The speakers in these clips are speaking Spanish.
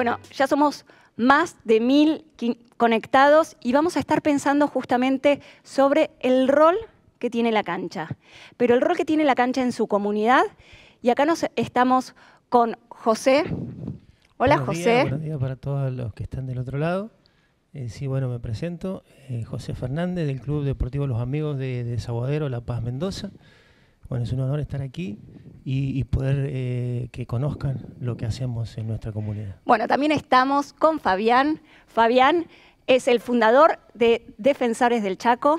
Bueno, ya somos más de mil conectados y vamos a estar pensando justamente sobre el rol que tiene la cancha, pero el rol que tiene la cancha en su comunidad. Y acá nos estamos con José. Hola José. buenos días para todos los que están del otro lado. Eh, sí, bueno, me presento. Eh, José Fernández del Club Deportivo Los Amigos de, de La Paz, Mendoza. Bueno, es un honor estar aquí y, poder eh, que conozcan lo que hacemos en nuestra comunidad. Bueno, también estamos con Fabián. Fabián es el fundador de Defensores del Chaco.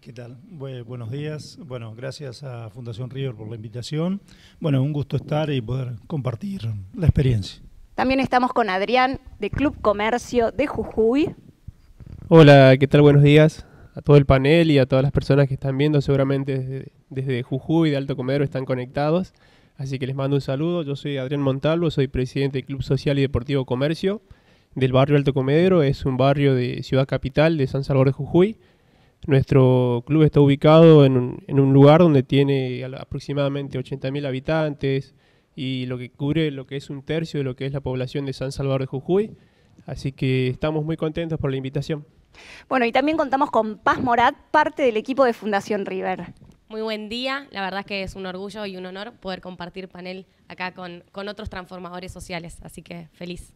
¿Qué tal? buenos días. Bueno, gracias a Fundación River por la invitación. Bueno, un gusto estar y poder compartir la experiencia. También estamos con Adrián de Club Comercio de Jujuy. Hola, ¿qué tal? Buenos días a todo el panel y a todas las personas que están viendo seguramente desde desde Jujuy de Alto Comedero están conectados. Así que les mando un saludo. Yo soy Adrián Montalvo, soy presidente del Club Social y Deportivo Comercio del barrio Alto Comedero. Es un barrio de Ciudad Capital, de San Salvador de Jujuy. Nuestro club está ubicado en un, lugar donde tiene aproximadamente 80.000 habitantes y lo que cubre lo que es un tercio de lo que es la población de San Salvador de Jujuy. Así que estamos muy contentos por la invitación. Bueno, y también contamos con Paz Morat, parte del equipo de Fundación River. Muy buen día, la verdad es que es un orgullo y un honor poder compartir panel acá con, otros transformadores sociales, así que feliz.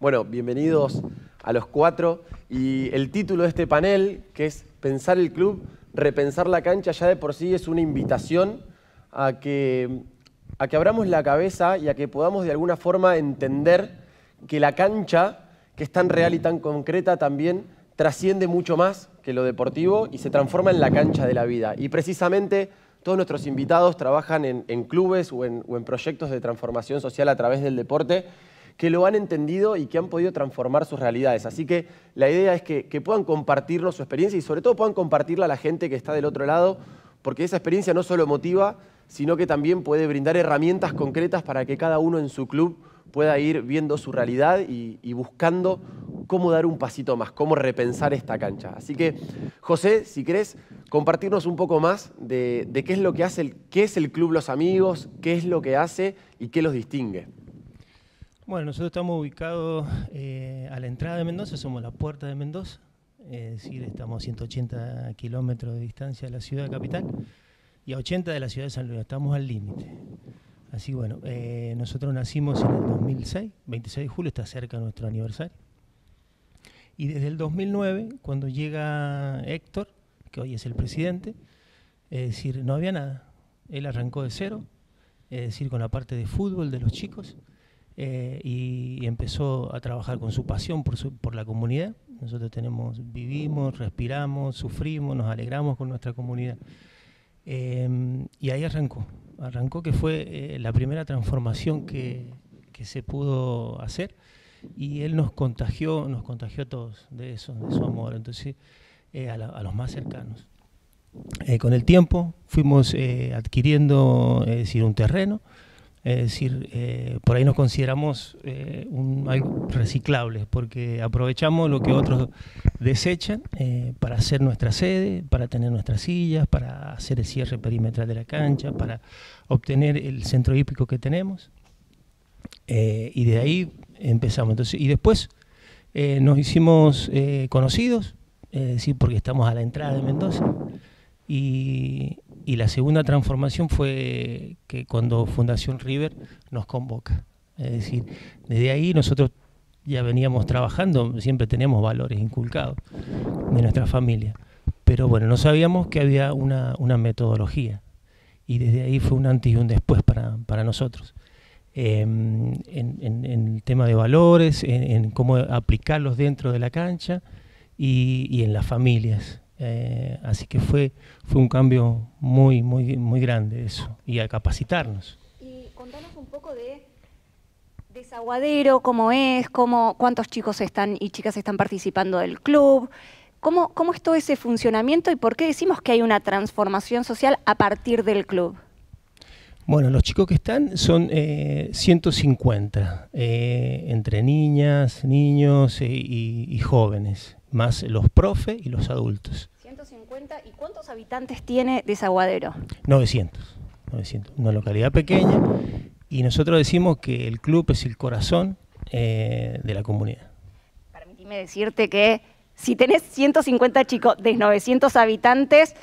Bueno, bienvenidos a los cuatro y el título de este panel, que es Pensar el Club, repensar la cancha, ya de por sí es una invitación a que, a que abramos la cabeza y a que podamos de alguna forma entender que la cancha, que es tan real y tan concreta, también trasciende mucho más que lo deportivo y se transforma en la cancha de la vida. Y precisamente todos nuestros invitados trabajan en, clubes o en, proyectos de transformación social a través del deporte que lo han entendido y que han podido transformar sus realidades. Así que la idea es que, puedan compartirnos su experiencia y sobre todo puedan compartirla a la gente que está del otro lado, porque esa experiencia no solo motiva, sino que también puede brindar herramientas concretas para que cada uno en su club pueda ir viendo su realidad y buscando cómo dar un pasito más, cómo repensar esta cancha. Así que, José, si querés compartirnos un poco más de, qué es lo que hace, el, qué es el Club Los Amigos, qué es lo que hace y qué los distingue. Bueno, nosotros estamos ubicados eh, a la entrada de Mendoza, somos la puerta de Mendoza, es decir, estamos a 180 kilómetros de distancia de la ciudad capital y a 80 de la ciudad de San Luis, estamos al límite. Así que, bueno, eh, nosotros nacimos en el 2006, 26 de julio, está cerca nuestro aniversario. Y desde el 2009, cuando llega Héctor, que hoy es el presidente, es decir, no había nada. Él arrancó de cero, es decir, con la parte de fútbol de los chicos, eh, y, empezó a trabajar con su pasión por, la comunidad. Nosotros tenemos, vivimos, respiramos, sufrimos, nos alegramos con nuestra comunidad. Em, y ahí arrancó, arrancó que fue eh, la primera transformación que se pudo hacer y él nos contagió, nos contagió a todos de eso, de su amor, entonces eh, a, los más cercanos. Eh, con el tiempo fuimos eh, adquiriendo decir, un terreno, es decir, por ahí nos consideramos un, reciclables, porque aprovechamos lo que otros desechan para hacer nuestra sede, para tener nuestras sillas, para hacer el cierre perimetral de la cancha, para obtener el centro hípico que tenemos. y de ahí empezamos. Entonces, y después eh, nos hicimos eh, conocidos, porque estamos a la entrada de Mendoza. Y, la segunda transformación fue que cuando Fundación River nos convoca. Es decir, desde ahí nosotros ya veníamos trabajando, siempre teníamos valores inculcados de nuestra familia. Pero bueno, no sabíamos que había una, metodología. Y desde ahí fue un antes y un después para nosotros. Em, en, el tema de valores, en, cómo aplicarlos dentro de la cancha y, en las familias. Eh, así que fue, fue un cambio muy, muy, muy grande eso, y a capacitarnos. Y contanos un poco de desaguadero, cómo es, cómo, cuántos chicos están y chicas están participando del club. ¿Cómo, ¿Cómo es todo ese funcionamiento y por qué decimos que hay una transformación social a partir del club? Bueno, los chicos que están son 150, eh, eh, entre niñas, niños eh, y, jóvenes, más los profes y los adultos. 150, ¿y cuántos habitantes tiene Desaguadero? 900, 900, una localidad pequeña, y nosotros decimos que el club es el corazón de la comunidad. Permitime decirte que si tenés 150 chicos de 900 habitantes,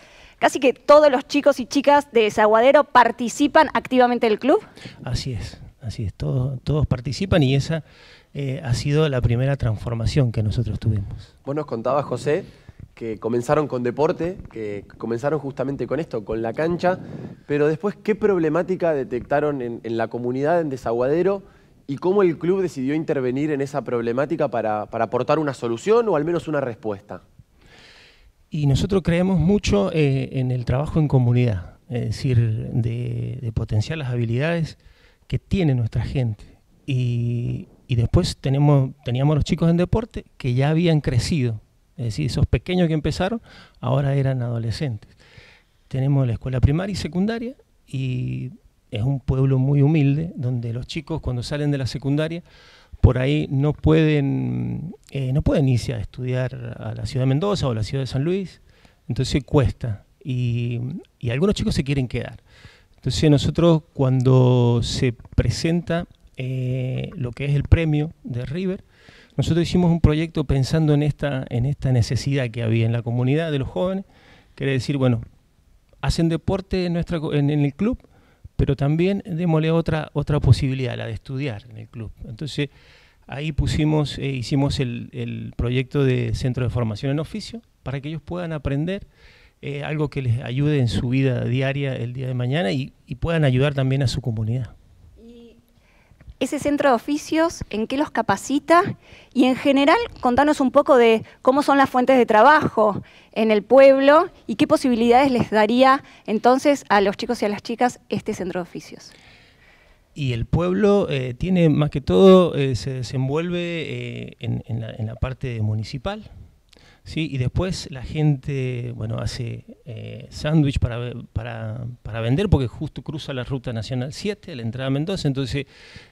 casi que todos los chicos y chicas de Desaguadero participan activamente del club. Así es, así es, todos, participan y esa eh, ha sido la primera transformación que nosotros tuvimos. Vos nos contaba José, que comenzaron con deporte, que comenzaron justamente con esto, con la cancha, pero después, ¿qué problemática detectaron en, la comunidad en Desaguadero y cómo el club decidió intervenir en esa problemática para aportar una solución o al menos una respuesta? Y nosotros creemos mucho eh, en el trabajo en comunidad, es decir, de, potenciar las habilidades que tiene nuestra gente. Y, después tenemos, teníamos los chicos en deporte que ya habían crecido, es decir, esos pequeños que empezaron ahora eran adolescentes. Tenemos la escuela primaria y secundaria y es un pueblo muy humilde donde los chicos cuando salen de la secundaria por ahí no pueden, eh, no pueden irse a estudiar a la ciudad de Mendoza o la ciudad de San Luis, entonces cuesta. Y, algunos chicos se quieren quedar. Entonces nosotros cuando se presenta eh, lo que es el premio de River, nosotros hicimos un proyecto pensando en esta, en esta necesidad que había en la comunidad de los jóvenes, quiere decir, bueno, hacen deporte en, nuestra, en el club, pero también démosle otra, otra posibilidad, la de estudiar en el club. Entonces, ahí pusimos, eh, hicimos el, proyecto de centro de formación en oficio para que ellos puedan aprender eh, algo que les ayude en su vida diaria el día de mañana y puedan ayudar también a su comunidad ese centro de oficios, en qué los capacita y en general contanos un poco de cómo son las fuentes de trabajo en el pueblo y qué posibilidades les daría entonces a los chicos y a las chicas este centro de oficios. Y el pueblo eh, tiene, más que todo, eh, se desenvuelve eh, en, la, parte municipal, ¿sí? Y después la gente, bueno, hace eh, sándwich para, vender porque justo cruza la Ruta Nacional 7, la entrada a Mendoza, entonces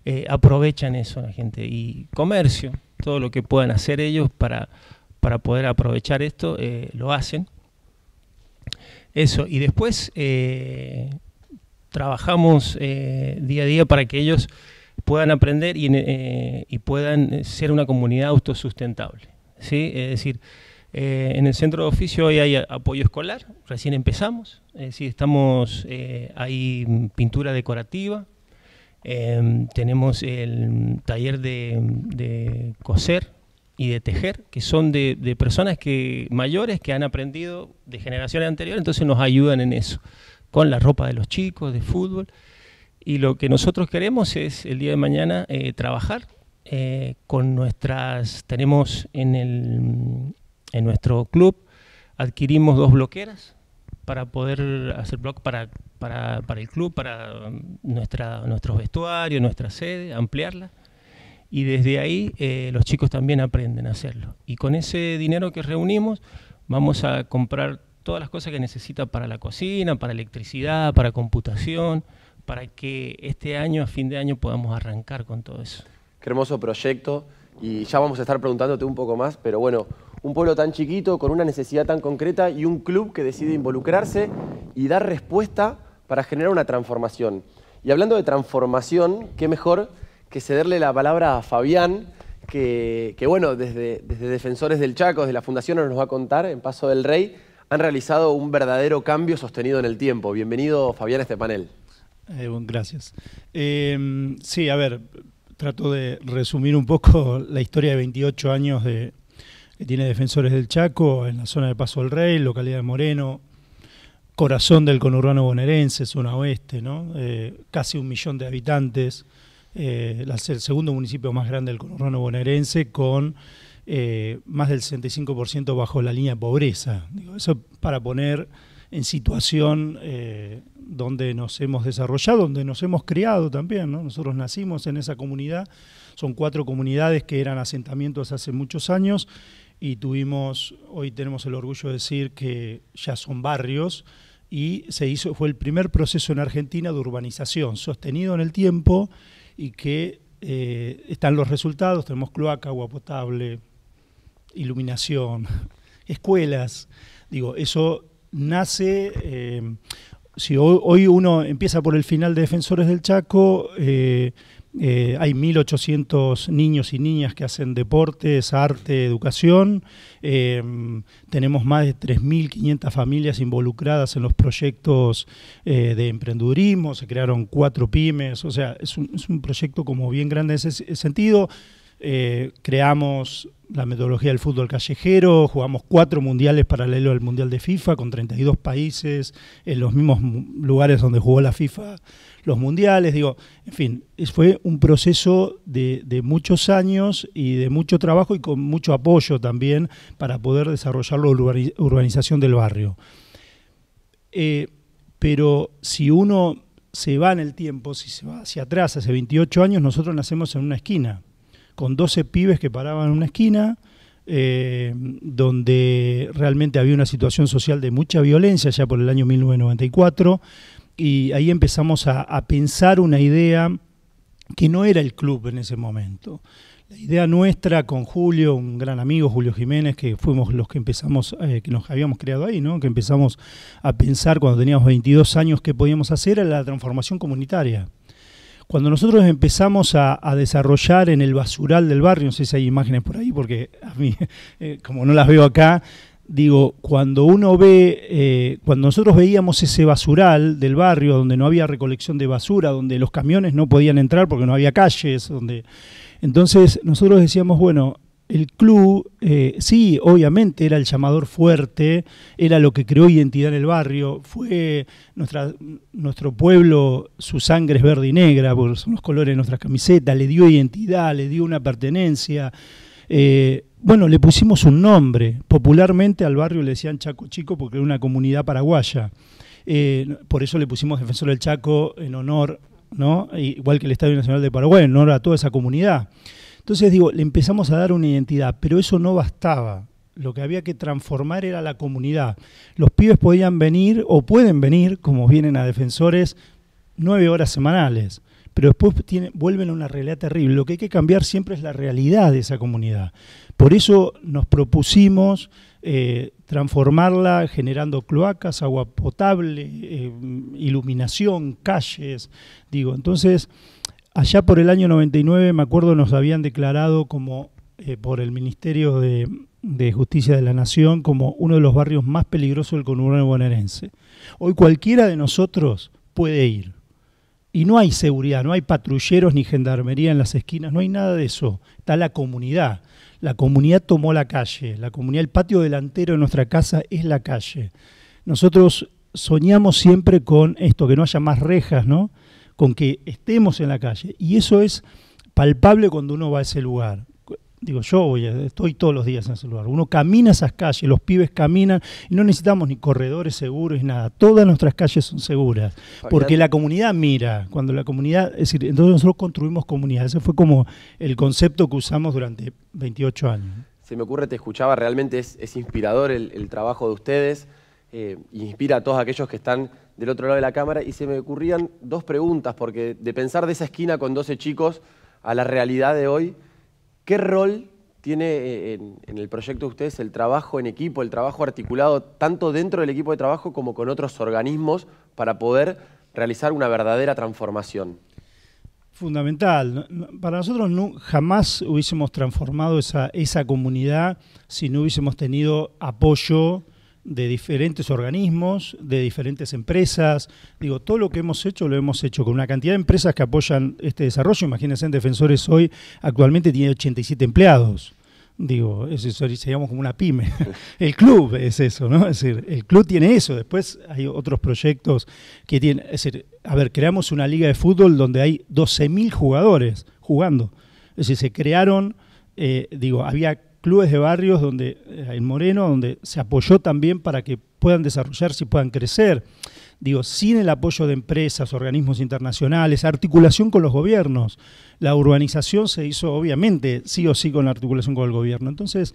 eh, aprovechan eso la gente. Y comercio, todo lo que puedan hacer ellos para, poder aprovechar esto, eh, lo hacen. Eso, y después trabajamos día a día para que ellos puedan aprender y, puedan ser una comunidad autosustentable. Es decir, eh, en el centro de oficio hoy hay apoyo escolar, recién empezamos, es estamos, hay eh, pintura decorativa, em, tenemos el taller de, coser y de tejer, que son de, personas que mayores que han aprendido de generaciones anteriores, entonces nos ayudan en eso, con la ropa de los chicos, de fútbol. Y lo que nosotros queremos es el día de mañana eh, trabajar con nuestras, tenemos en el, en nuestro club adquirimos dos bloqueras para poder hacer bloques para, para, el club, para um, nuestra, nuestros vestuarios, nuestra sede, ampliarla. Y desde ahí eh, los chicos también aprenden a hacerlo. Y con ese dinero que reunimos vamos a comprar todas las cosas que necesita para la cocina, para electricidad, para computación, para que este año, a fin de año, podamos arrancar con todo eso. Qué hermoso proyecto y ya vamos a estar preguntándote un poco más, pero bueno, un pueblo tan chiquito, con una necesidad tan concreta y un club que decide involucrarse y dar respuesta para generar una transformación. Y hablando de transformación, qué mejor que cederle la palabra a Fabián, que, bueno, desde, desde, Defensores del Chaco, desde la Fundación nos va a contar, en Paso del Rey, han realizado un verdadero cambio sostenido en el tiempo. Bienvenido, Fabián, a este panel. Eh, gracias. Em, sí, a ver, trato de resumir un poco la historia de 28 años de, que tiene defensores del Chaco en la zona de Paso del Rey, localidad de Moreno, corazón del conurbano bonaerense, zona oeste, eh, casi un millón de habitantes, eh, el segundo municipio más grande del conurbano bonaerense con eh, más del 65% bajo la línea de pobreza. eso para poner en situación donde nos hemos desarrollado, donde nos hemos criado también. Nosotros nacimos en esa comunidad, son cuatro comunidades que eran asentamientos hace muchos años y tuvimos, hoy tenemos el orgullo de decir que ya son barrios y se hizo, fue el primer proceso en Argentina de urbanización sostenido en el tiempo y que eh, están los resultados, tenemos cloaca, agua potable, iluminación, escuelas, digo, eso nace... Eh, si hoy, uno empieza por el final de Defensores del Chaco, eh, eh, hay 1.800 niños y niñas que hacen deportes, arte, educación. Eh, tenemos más de 3.500 familias involucradas en los proyectos eh, de emprendedurismo. Se crearon cuatro pymes. O sea, es un, es un proyecto como bien grande en ese sentido. creamos la metodología del fútbol callejero, jugamos cuatro mundiales paralelo al Mundial de FIFA con 32 países en los mismos lugares donde jugó la FIFA los mundiales, digo, en fin, fue un proceso de, muchos años y de mucho trabajo y con mucho apoyo también para poder desarrollar la urbanización del barrio. Eh, pero si uno se va en el tiempo, si se va hacia atrás, hace 28 años, nosotros nacemos en una esquina, con 12 pibes que paraban en una esquina, eh, donde realmente había una situación social de mucha violencia ya por el año 1994, y ahí empezamos a, pensar una idea que no era el club en ese momento. La idea nuestra con Julio, un gran amigo, Julio Jiménez, que fuimos los que empezamos, eh, que nos habíamos creado ahí, ¿no? que empezamos a pensar cuando teníamos 22 años qué podíamos hacer, era la transformación comunitaria. Cuando nosotros empezamos a, desarrollar en el basural del barrio, no sé si hay imágenes por ahí, porque a mí, eh, como no las veo acá, digo, cuando uno ve, eh, cuando nosotros veíamos ese basural del barrio donde no había recolección de basura, donde los camiones no podían entrar porque no había calles, donde entonces nosotros decíamos, bueno, el club, eh, sí, obviamente era el llamador fuerte, era lo que creó identidad en el barrio, fue nuestra, nuestro pueblo, su sangre es verde y negra, porque son los colores de nuestras camisetas, le dio identidad, le dio una pertenencia. Eh, bueno, le pusimos un nombre. Popularmente al barrio le decían Chaco Chico porque era una comunidad paraguaya. Eh, por eso le pusimos Defensor del Chaco en honor, ¿no? Igual que el Estadio Nacional de Paraguay, en honor a toda esa comunidad. Entonces digo, le empezamos a dar una identidad, pero eso no bastaba. Lo que había que transformar era la comunidad. Los pibes podían venir o pueden venir, como vienen a defensores, nueve horas semanales pero después vuelven a una realidad terrible. Lo que hay que cambiar siempre es la realidad de esa comunidad. Por eso nos propusimos eh, transformarla generando cloacas, agua potable, eh, iluminación, calles, digo. Entonces, allá por el año 99, me acuerdo, nos habían declarado como eh, por el Ministerio de, de, Justicia de la Nación como uno de los barrios más peligrosos del conurbano bonaerense. Hoy cualquiera de nosotros puede ir. Y no hay seguridad, no hay patrulleros ni gendarmería en las esquinas, no hay nada de eso. Está la comunidad la comunidad tomó la calle, la comunidad, el patio delantero de nuestra casa es la calle. Nosotros soñamos siempre con esto, que no haya más rejas, ¿no? Con que estemos en la calle. Y eso es palpable cuando uno va a ese lugar digo, yo voy, estoy todos los días en ese lugar. Uno camina esas calles, los pibes caminan, y no necesitamos ni corredores seguros, ni nada. Todas nuestras calles son seguras, porque la comunidad mira, cuando la comunidad, es decir, entonces nosotros construimos comunidad. Ese fue como el concepto que usamos durante 28 años. Se me ocurre, te escuchaba, realmente es, inspirador el, trabajo de ustedes, eh, inspira a todos aquellos que están del otro lado de la cámara, y se me ocurrían dos preguntas, porque de pensar de esa esquina con 12 chicos a la realidad de hoy, ¿Qué rol tiene eh, en, el proyecto de ustedes el trabajo en equipo, el trabajo articulado tanto dentro del equipo de trabajo como con otros organismos para poder realizar una verdadera transformación? Fundamental. Para nosotros no, jamás hubiésemos transformado esa, esa comunidad si no hubiésemos tenido apoyo de diferentes organismos, de diferentes empresas. Digo, todo lo que hemos hecho lo hemos hecho con una cantidad de empresas que apoyan este desarrollo. Imagínense, en Defensores hoy actualmente tiene 87 empleados. Digo, eso seríamos como una pyme. El club es eso, ¿no? Es decir, el club tiene eso. Después hay otros proyectos que tienen. Es decir, a ver, creamos una liga de fútbol donde hay 12.000 jugadores jugando. Es decir, se crearon, eh, digo, había clubes de barrios donde eh, en Moreno, donde se apoyó también para que puedan desarrollarse y puedan crecer. Digo, sin el apoyo de empresas, organismos internacionales, articulación con los gobiernos. La urbanización se hizo, obviamente, sí o sí con la articulación con el gobierno. Entonces,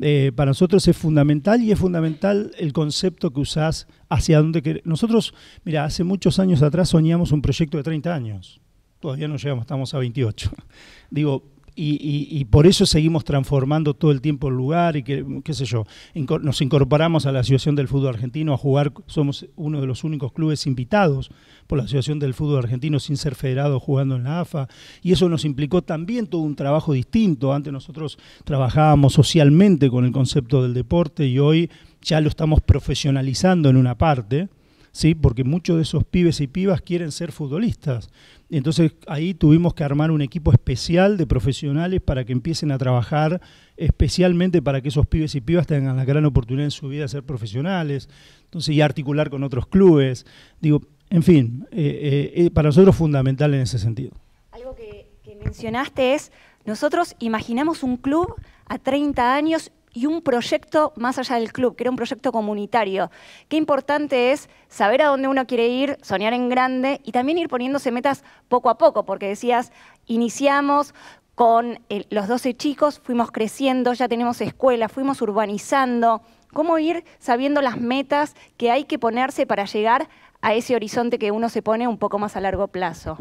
eh, para nosotros es fundamental y es fundamental el concepto que usás hacia dónde querés. Nosotros, mira, hace muchos años atrás soñamos un proyecto de 30 años. Todavía no llegamos, estamos a 28. Digo, y, por eso seguimos transformando todo el tiempo el lugar y que, qué sé yo, nos incorporamos a la Asociación del Fútbol Argentino a jugar, somos uno de los únicos clubes invitados por la Asociación del Fútbol Argentino sin ser federado jugando en la AFA y eso nos implicó también todo un trabajo distinto. Antes nosotros trabajábamos socialmente con el concepto del deporte y hoy ya lo estamos profesionalizando en una parte ¿sí? porque muchos de esos pibes y pibas quieren ser futbolistas. Entonces ahí tuvimos que armar un equipo especial de profesionales para que empiecen a trabajar especialmente para que esos pibes y pibas tengan la gran oportunidad en su vida de ser profesionales, entonces y articular con otros clubes. Digo, en fin, eh, eh, eh, para nosotros fundamental en ese sentido. Algo que mencionaste es, nosotros imaginamos un club a 30 años y un proyecto más allá del club, que era un proyecto comunitario. Qué importante es saber a dónde uno quiere ir, soñar en grande y también ir poniéndose metas poco a poco, porque decías, iniciamos con eh, los 12 chicos, fuimos creciendo, ya tenemos escuela, fuimos urbanizando. ¿Cómo ir sabiendo las metas que hay que ponerse para llegar a ese horizonte que uno se pone un poco más a largo plazo?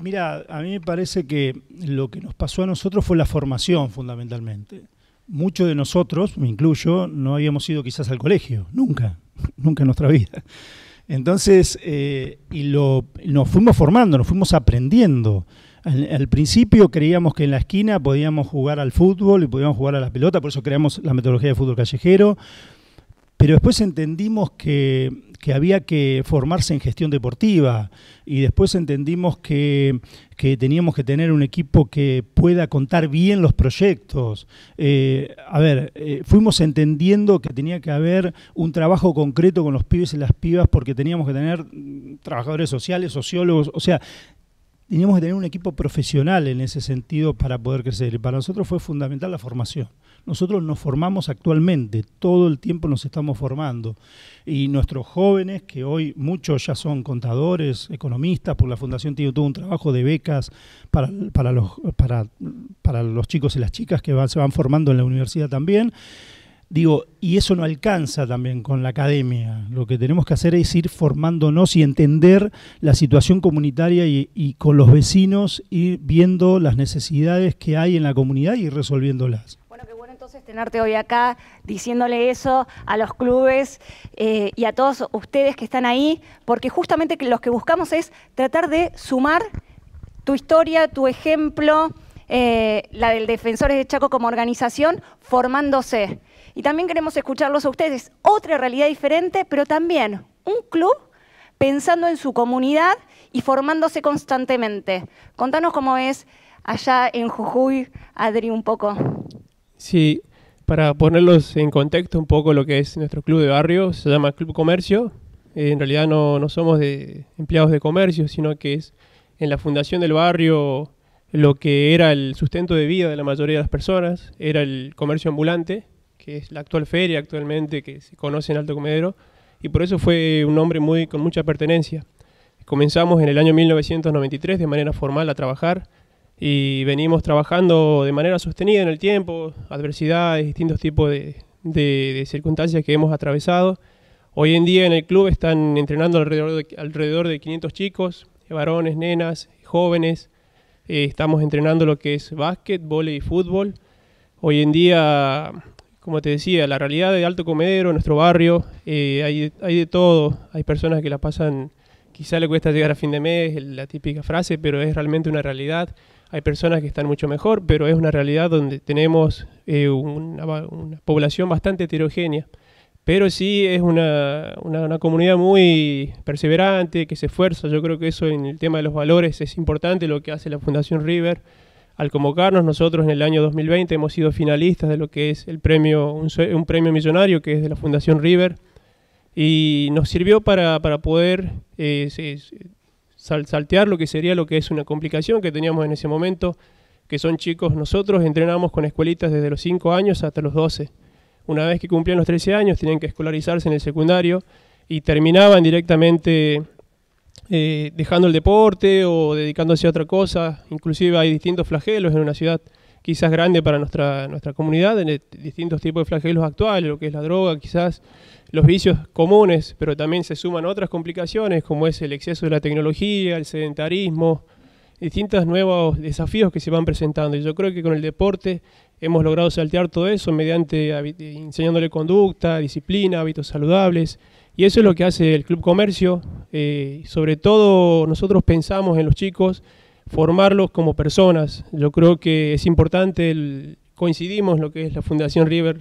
Mira, a mí me parece que lo que nos pasó a nosotros fue la formación fundamentalmente. Muchos de nosotros, me incluyo, no habíamos ido quizás al colegio, nunca, nunca en nuestra vida. Entonces, eh, y lo, nos fuimos formando, nos fuimos aprendiendo. Al, al, principio creíamos que en la esquina podíamos jugar al fútbol y podíamos jugar a la pelota, por eso creamos la metodología de fútbol callejero, pero después entendimos que, había que formarse en gestión deportiva y después entendimos que, teníamos que tener un equipo que pueda contar bien los proyectos. Eh, a ver, eh, fuimos entendiendo que tenía que haber un trabajo concreto con los pibes y las pibas porque teníamos que tener trabajadores sociales, sociólogos, o sea, teníamos que tener un equipo profesional en ese sentido para poder crecer. Y para nosotros fue fundamental la formación. Nosotros nos formamos actualmente, todo el tiempo nos estamos formando. Y nuestros jóvenes, que hoy muchos ya son contadores, economistas, por la Fundación tiene todo un trabajo de becas para, los, para, para los chicos y las chicas que se van formando en la universidad también. Digo, y eso no alcanza también con la academia. Lo que tenemos que hacer es ir formándonos y entender la situación comunitaria y, con los vecinos, ir viendo las necesidades que hay en la comunidad y resolviéndolas. Bueno, qué bueno entonces tenerte hoy acá diciéndole eso a los clubes eh, y a todos ustedes que están ahí, porque justamente lo que buscamos es tratar de sumar tu historia, tu ejemplo, eh, la del Defensores de Chaco como organización, formándose. Y también queremos escucharlos a ustedes. Otra realidad diferente, pero también un club pensando en su comunidad y formándose constantemente. Contanos cómo es allá en Jujuy, Adri, un poco. Sí, para ponerlos en contexto un poco lo que es nuestro club de barrio, se llama Club Comercio. Eh, en realidad no, somos de empleados de comercio, sino que es en la fundación del barrio lo que era el sustento de vida de la mayoría de las personas, era el comercio ambulante que es la actual feria actualmente que se conoce en Alto Comedero, y por eso fue un nombre muy, con mucha pertenencia. Comenzamos en el año 1993 de manera formal a trabajar y venimos trabajando de manera sostenida en el tiempo, adversidades, distintos tipos de, circunstancias que hemos atravesado. Hoy en día en el club están entrenando alrededor de, alrededor de 500 chicos, varones, nenas, jóvenes. Eh, estamos entrenando lo que es básquet, vóley y fútbol. Hoy en día como te decía, la realidad de Alto Comedero, nuestro barrio, eh, hay, hay de todo. Hay personas que la pasan, quizá le cuesta llegar a fin de mes, la típica frase, pero es realmente una realidad. Hay personas que están mucho mejor, pero es una realidad donde tenemos eh, una, población bastante heterogénea. Pero sí es una, una, una comunidad muy perseverante, que se esfuerza. Yo creo que eso en el tema de los valores es importante, lo que hace la Fundación River al convocarnos nosotros en el año 2020 hemos sido finalistas de lo que es el premio, un, premio millonario que es de la Fundación River y nos sirvió para, poder eh, saltear lo que sería lo que es una complicación que teníamos en ese momento, que son chicos, nosotros entrenamos con escuelitas desde los 5 años hasta los 12. Una vez que cumplían los 13 años tenían que escolarizarse en el secundario y terminaban directamente eh, dejando el deporte o dedicándose a otra cosa. Inclusive hay distintos flagelos en una ciudad quizás grande para nuestra, nuestra comunidad, en distintos tipos de flagelos actuales, lo que es la droga, quizás los vicios comunes, pero también se suman otras complicaciones como es el exceso de la tecnología, el sedentarismo, distintos nuevos desafíos que se van presentando. Y yo creo que con el deporte hemos logrado saltear todo eso mediante eh, enseñándole conducta, disciplina, hábitos saludables. Y eso es lo que hace el Club Comercio. Eh, sobre todo nosotros pensamos en los chicos, formarlos como personas. Yo creo que es importante, coincidimos lo que es la Fundación River,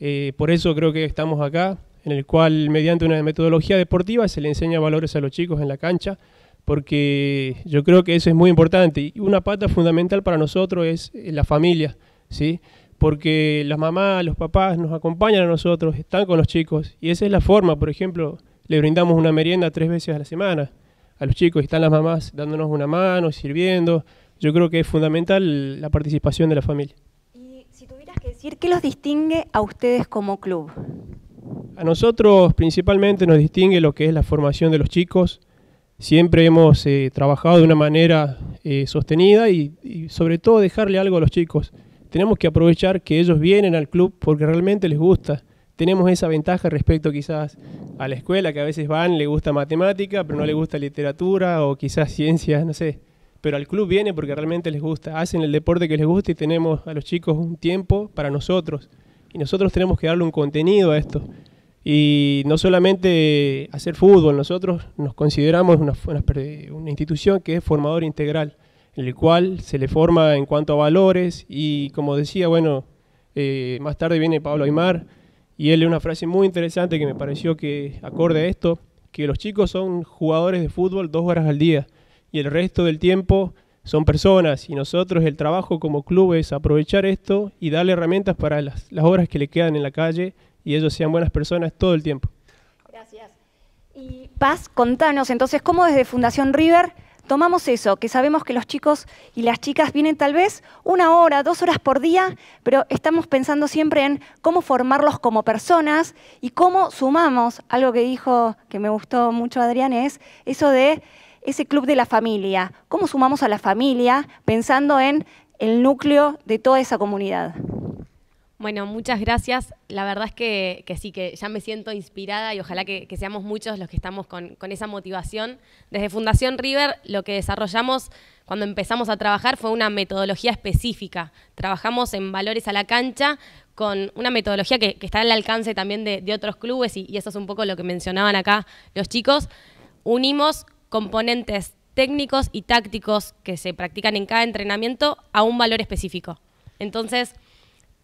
eh, por eso creo que estamos acá, en el cual mediante una metodología deportiva se le enseña valores a los chicos en la cancha, porque yo creo que eso es muy importante. Y una pata fundamental para nosotros es la familia ¿sí? Porque las mamás, los papás nos acompañan a nosotros, están con los chicos, y esa es la forma, por ejemplo, le brindamos una merienda tres veces a la semana a los chicos, y están las mamás dándonos una mano, sirviendo. Yo creo que es fundamental la participación de la familia. Y si tuvieras que decir, ¿qué los distingue a ustedes como club? A nosotros principalmente nos distingue lo que es la formación de los chicos. Siempre hemos eh, trabajado de una manera eh, sostenida y sobre todo dejarle algo a los chicos tenemos que aprovechar que ellos vienen al club porque realmente les gusta. Tenemos esa ventaja respecto quizás a la escuela, que a veces van, le gusta matemática, pero no le gusta literatura o quizás ciencias, no sé. Pero al club viene porque realmente les gusta, hacen el deporte que les gusta y tenemos a los chicos un tiempo para nosotros. Y nosotros tenemos que darle un contenido a esto. Y no solamente hacer fútbol, nosotros nos consideramos una, institución que es formador integral el cual se le forma en cuanto a valores y como decía, bueno, eh, más tarde viene Pablo Aymar y él le una frase muy interesante que me pareció que acorde a esto, que los chicos son jugadores de fútbol dos horas al día y el resto del tiempo son personas y nosotros el trabajo como club es aprovechar esto y darle herramientas para las, las horas que le quedan en la calle y ellos sean buenas personas todo el tiempo. Gracias. Y Paz, contanos entonces cómo desde Fundación River tomamos eso, que sabemos que los chicos y las chicas vienen tal vez una hora, dos horas por día, pero estamos pensando siempre en cómo formarlos como personas y cómo sumamos, algo que dijo, que me gustó mucho Adrián, es eso de ese club de la familia, cómo sumamos a la familia pensando en el núcleo de toda esa comunidad. Bueno, muchas gracias. La verdad es que, sí, que ya me siento inspirada y ojalá que, seamos muchos los que estamos con, esa motivación. Desde Fundación River lo que desarrollamos cuando empezamos a trabajar fue una metodología específica. Trabajamos en valores a la cancha con una metodología que, está al alcance también de, otros clubes y, y eso es un poco lo que mencionaban acá los chicos. Unimos componentes técnicos y tácticos que se practican en cada entrenamiento a un valor específico. Entonces,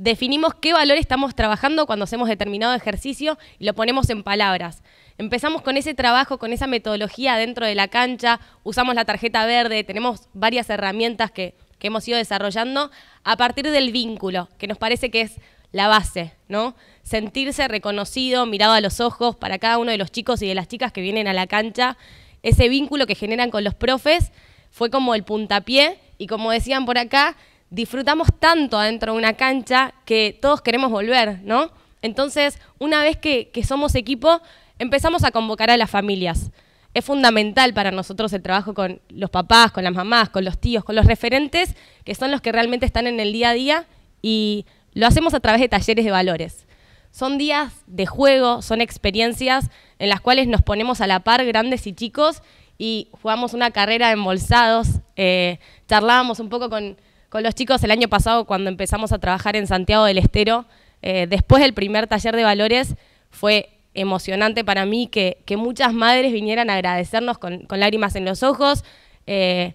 definimos qué valor estamos trabajando cuando hacemos determinado ejercicio y lo ponemos en palabras. Empezamos con ese trabajo, con esa metodología dentro de la cancha, usamos la tarjeta verde, tenemos varias herramientas que, hemos ido desarrollando a partir del vínculo, que nos parece que es la base, ¿no? Sentirse reconocido, mirado a los ojos para cada uno de los chicos y de las chicas que vienen a la cancha, ese vínculo que generan con los profes fue como el puntapié y como decían por acá, disfrutamos tanto adentro de una cancha que todos queremos volver, ¿no? Entonces, una vez que, somos equipo, empezamos a convocar a las familias. Es fundamental para nosotros el trabajo con los papás, con las mamás, con los tíos, con los referentes, que son los que realmente están en el día a día y lo hacemos a través de talleres de valores. Son días de juego, son experiencias en las cuales nos ponemos a la par grandes y chicos y jugamos una carrera de embolsados, eh, charlábamos un poco con, con los chicos el año pasado cuando empezamos a trabajar en Santiago del Estero, eh, después del primer taller de valores, fue emocionante para mí que, muchas madres vinieran a agradecernos con, lágrimas en los ojos. Eh,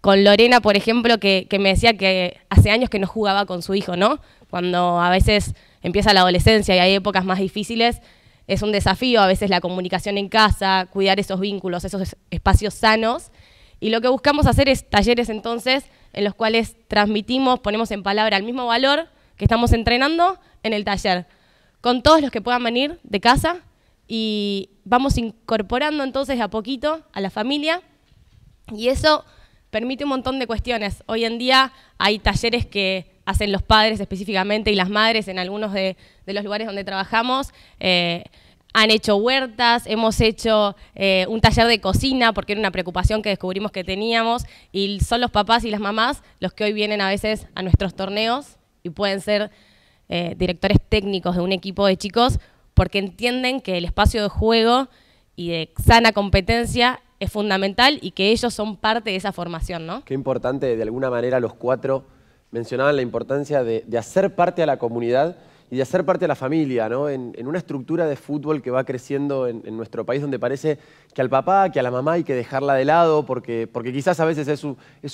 con Lorena, por ejemplo, que, que, me decía que hace años que no jugaba con su hijo, ¿no? Cuando a veces empieza la adolescencia y hay épocas más difíciles, es un desafío a veces la comunicación en casa, cuidar esos vínculos, esos espacios sanos. Y lo que buscamos hacer es talleres entonces en los cuales transmitimos, ponemos en palabra el mismo valor que estamos entrenando en el taller, con todos los que puedan venir de casa y vamos incorporando entonces a poquito a la familia y eso permite un montón de cuestiones. Hoy en día hay talleres que hacen los padres específicamente y las madres en algunos de, los lugares donde trabajamos. Eh, han hecho huertas, hemos hecho eh, un taller de cocina, porque era una preocupación que descubrimos que teníamos, y son los papás y las mamás los que hoy vienen a veces a nuestros torneos y pueden ser eh, directores técnicos de un equipo de chicos, porque entienden que el espacio de juego y de sana competencia es fundamental y que ellos son parte de esa formación, Qué importante, de alguna manera los cuatro mencionaban la importancia de, hacer parte de la comunidad y de hacer parte de la familia, ¿no? En, una estructura de fútbol que va creciendo en, nuestro país donde parece que al papá, que a la mamá hay que dejarla de lado porque, porque quizás a veces es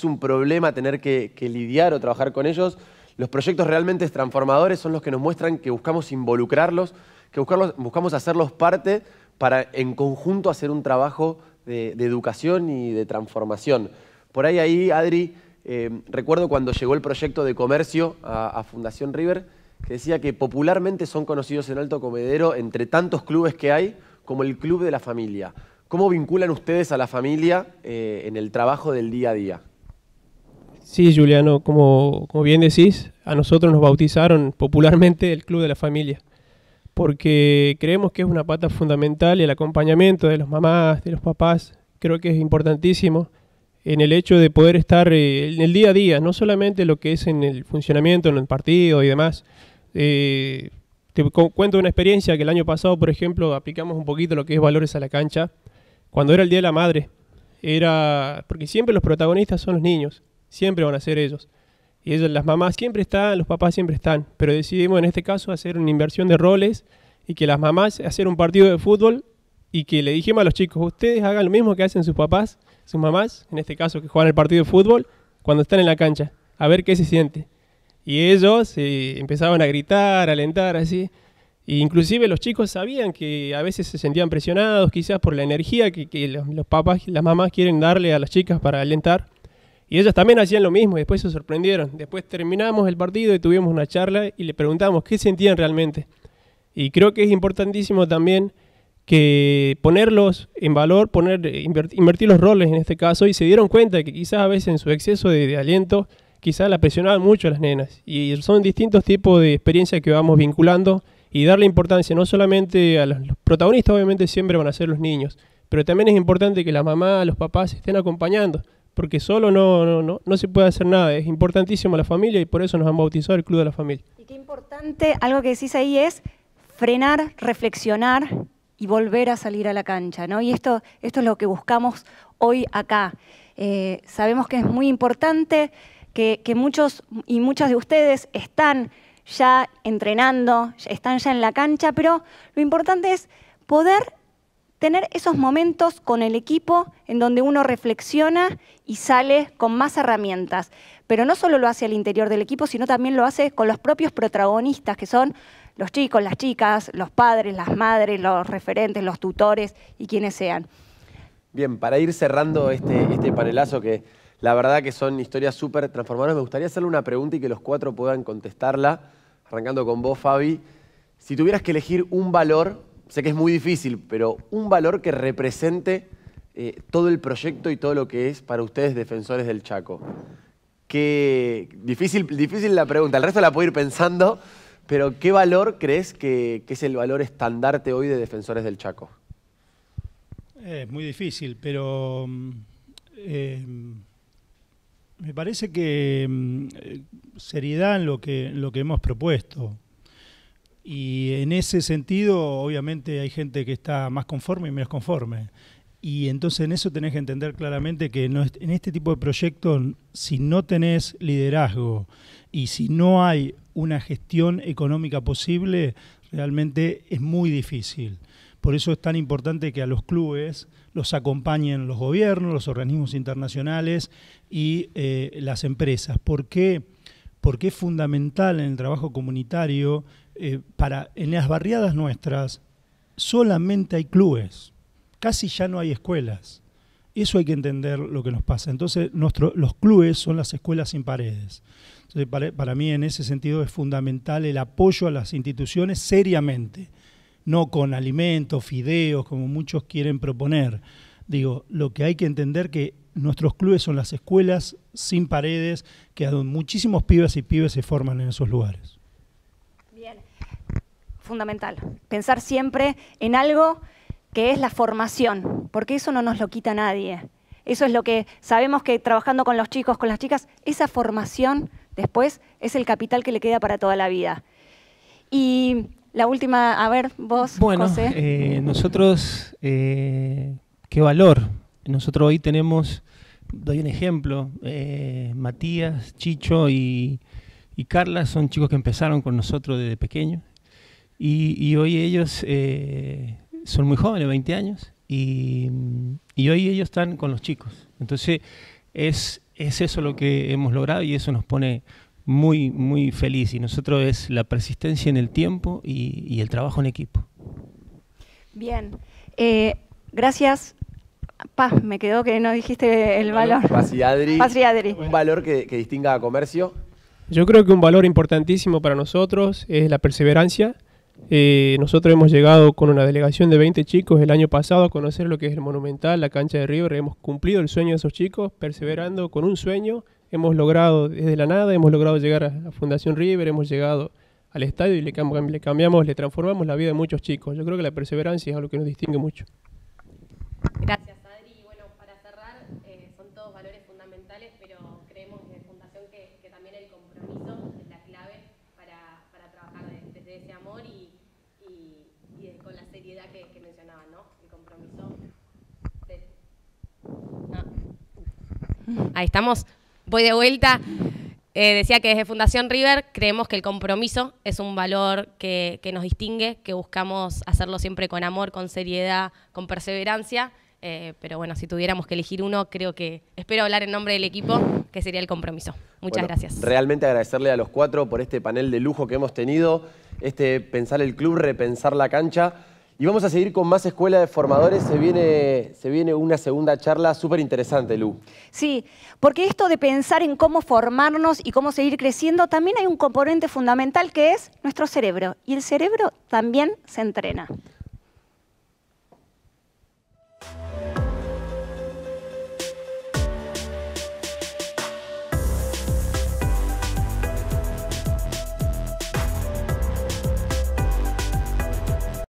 un, problema tener que, lidiar o trabajar con ellos. Los proyectos realmente transformadores son los que nos muestran que buscamos involucrarlos, que buscarlos, buscamos hacerlos parte para en conjunto hacer un trabajo de, educación y de transformación. Por ahí, ahí Adri, eh, recuerdo cuando llegó el proyecto de comercio a Fundación River, que decía que popularmente son conocidos en Alto Comedero entre tantos clubes que hay como el Club de la Familia. ¿Cómo vinculan ustedes a la familia eh, en el trabajo del día a día? Sí, Juliano, como, como, bien decís, a nosotros nos bautizaron popularmente el Club de la Familia, porque creemos que es una pata fundamental y el acompañamiento de los mamás, de los papás, creo que es importantísimo en el hecho de poder estar eh, en el día a día, no solamente lo que es en el funcionamiento, en el partido y demás. Eh, te cuento una experiencia que el año pasado, por ejemplo, aplicamos un poquito lo que es valores a la cancha. Cuando era el Día de la Madre, era porque siempre los protagonistas son los niños, siempre van a ser ellos. Y ellos, las mamás siempre están, los papás siempre están, pero decidimos en este caso hacer una inversión de roles y que las mamás hacer un partido de fútbol y que le dijimos a los chicos, ustedes hagan lo mismo que hacen sus papás, sus mamás, en este caso que juegan el partido de fútbol, cuando están en la cancha, a ver qué se siente. Y ellos eh, empezaban a gritar, a alentar, así. E inclusive los chicos sabían que a veces se sentían presionados, quizás por la energía que, los, papás y las mamás quieren darle a las chicas para alentar. Y ellas también hacían lo mismo después se sorprendieron. Después terminamos el partido y tuvimos una charla y le preguntamos qué sentían realmente. Y creo que es importantísimo también que ponerlos en valor, poner, eh, invertir los roles en este caso, y se dieron cuenta que quizás a veces en su exceso de, aliento, quizás la presionaban mucho a las nenas. Y son distintos tipos de experiencias que vamos vinculando y darle importancia no solamente a los, protagonistas, obviamente siempre van a ser los niños, pero también es importante que las mamás los papás estén acompañando, porque solo no, no, no, no se puede hacer nada, es importantísimo la familia y por eso nos han bautizado el Club de la Familia. Y qué importante, algo que decís ahí es frenar, reflexionar y volver a salir a la cancha. ¿no? Y esto, esto es lo que buscamos hoy acá. Eh, sabemos que es muy importante que, muchos y muchas de ustedes están ya entrenando, están ya en la cancha, pero lo importante es poder tener esos momentos con el equipo en donde uno reflexiona y sale con más herramientas. Pero no solo lo hace al interior del equipo, sino también lo hace con los propios protagonistas, que son los chicos, las chicas, los padres, las madres, los referentes, los tutores y quienes sean. Bien, para ir cerrando este, este, panelazo que la verdad que son historias súper transformadoras, me gustaría hacerle una pregunta y que los cuatro puedan contestarla, arrancando con vos, Fabi. Si tuvieras que elegir un valor, sé que es muy difícil, pero un valor que represente eh, todo el proyecto y todo lo que es para ustedes defensores del Chaco. Qué difícil, difícil la pregunta, el resto la puedo ir pensando, pero ¿qué valor crees que, es el valor estandarte hoy de Defensores del Chaco? Es eh, muy difícil, pero mm, eh, me parece que mm, eh, seriedad en lo que, lo que hemos propuesto. Y en ese sentido, obviamente, hay gente que está más conforme y menos conforme. Y entonces en eso tenés que entender claramente que en este tipo de proyectos, si no tenés liderazgo y si no hay una gestión económica posible realmente es muy difícil. Por eso es tan importante que a los clubes los acompañen los gobiernos, los organismos internacionales y eh, las empresas. ¿Por qué? Porque es fundamental en el trabajo comunitario. Eh, para, en las barriadas nuestras solamente hay clubes, casi ya no hay escuelas. Eso hay que entender lo que nos pasa. Entonces, los clubes son las escuelas sin paredes. Entonces, para, mí en ese sentido es fundamental el apoyo a las instituciones seriamente, no con alimentos, fideos, como muchos quieren proponer. Digo, lo que hay que entender que nuestros clubes son las escuelas sin paredes, que muchísimos pibes y pibes se forman en esos lugares. Bien, fundamental. Pensar siempre en algo que es la formación, porque eso no nos lo quita nadie. Eso es lo que sabemos que trabajando con los chicos, con las chicas, esa formación después es el capital que le queda para toda la vida. Y la última, a ver, vos, bueno, José. Eh, nosotros, eh, qué valor. Nosotros hoy tenemos, doy un ejemplo, eh, Matías, Chicho y, Carla son chicos que empezaron con nosotros desde pequeños. y hoy ellos son muy jóvenes, 20 años, y, y, hoy ellos están con los chicos. Entonces, es, es eso lo que hemos logrado y eso nos pone muy, muy feliz. Y nosotros es la persistencia en el tiempo y, y el trabajo en equipo. Bien, eh, gracias. Paz, me quedó que no dijiste el valor. Paz y Adri. Adri. Un valor que, que distinga a comercio. Yo creo que un valor importantísimo para nosotros es la perseverancia eh, nosotros hemos llegado con una delegación de 20 chicos el año pasado a conocer lo que es el Monumental, la cancha de River. Hemos cumplido el sueño de esos chicos, perseverando con un sueño. Hemos logrado desde la nada, hemos logrado llegar a la Fundación River, hemos llegado al estadio y le, le cambiamos, le transformamos la vida de muchos chicos. Yo creo que la perseverancia es algo que nos distingue mucho. Gracias. que, mencionaban, ¿no? El compromiso. Ah. Ahí estamos. Voy de vuelta. Eh, decía que desde Fundación River creemos que el compromiso es un valor que, nos distingue, que buscamos hacerlo siempre con amor, con seriedad, con perseverancia. Eh, pero bueno, si tuviéramos que elegir uno, creo que espero hablar en nombre del equipo, que sería el compromiso. Muchas gracias. Realmente agradecerle a los cuatro por este panel de lujo que hemos tenido, este pensar el club, repensar la cancha. Y vamos a seguir con más Escuela de Formadores. Se viene, se viene una segunda charla súper interesante, Lu. Sí, porque esto de pensar en cómo formarnos y cómo seguir creciendo, también hay un componente fundamental que es nuestro cerebro. Y el cerebro también se entrena.